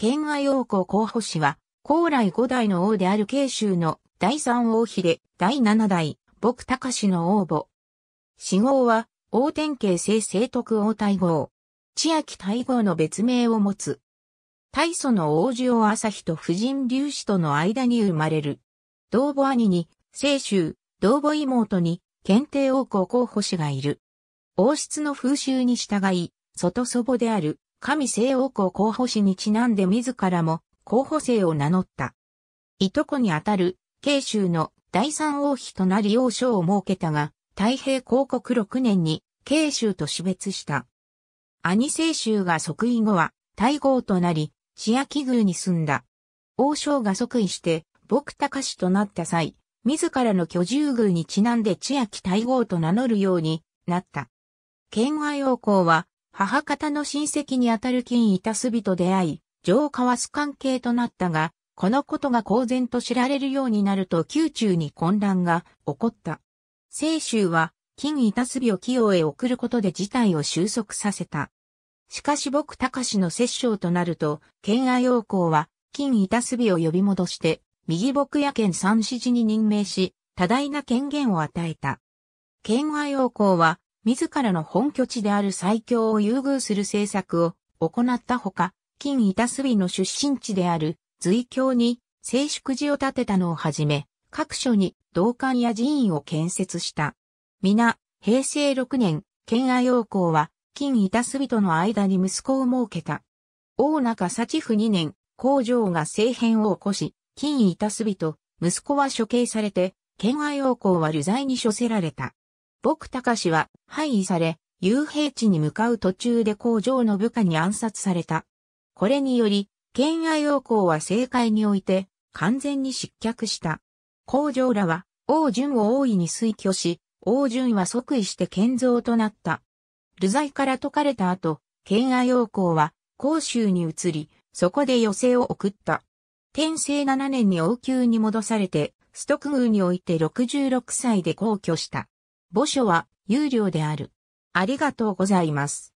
県外王侯候補氏は、高来五代の王である慶州の第三王妃で、第七代、牧隆氏の王母。死号は、王典慶聖聖徳王大号。千秋大号の別名を持つ。大祖の王子王朝日と夫人劉氏との間に生まれる。同母兄に、聖州、同母妹に、検定王侯候補氏がいる。王室の風習に従い、外祖母である上西王侯候補士にちなんで自らも候補生を名乗った。いとこにあたる、慶州の第三王妃となり王将を設けたが、太平公国6年に慶州と死別した。兄清州が即位後は、大号となり、千秋宮に住んだ。王将が即位して、牧高氏となった際、自らの居住宮にちなんで千秋大号と名乗るようになった。県外王侯は、母方の親戚にあたる金イタスビと出会い、を交わす関係となったが、このことが公然と知られるようになると宮中に混乱が起こった。清州は、金イタスビを清へ送ることで事態を収束させた。しかし僕隆の摂政となると、県愛王公は、金イタスビを呼び戻して、右僕や県三指示に任命し、多大な権限を与えた。県愛王公は、自らの本拠地である最強を優遇する政策を行ったほか、金板杉の出身地である随教に静粛寺を建てたのをはじめ、各所に道館や寺院を建設した。皆、平成6年、県愛王公は、金板杉との間に息子を設けた。大中幸府2年、工場が政変を起こし、金板杉と息子は処刑されて、県愛王公は流罪に処せられた。僕隆は廃位され、遊兵地に向かう途中で工場の部下に暗殺された。これにより、県愛王公は政界において完全に失脚した。工場らは王順を大いに推挙し、王順は即位して建造となった。流罪から解かれた後、県愛王公は甲州に移り、そこで寄席を送った。天正7年に王宮に戻されて、ストク宮において66歳で皇居した。墓所は有料である。ありがとうございます。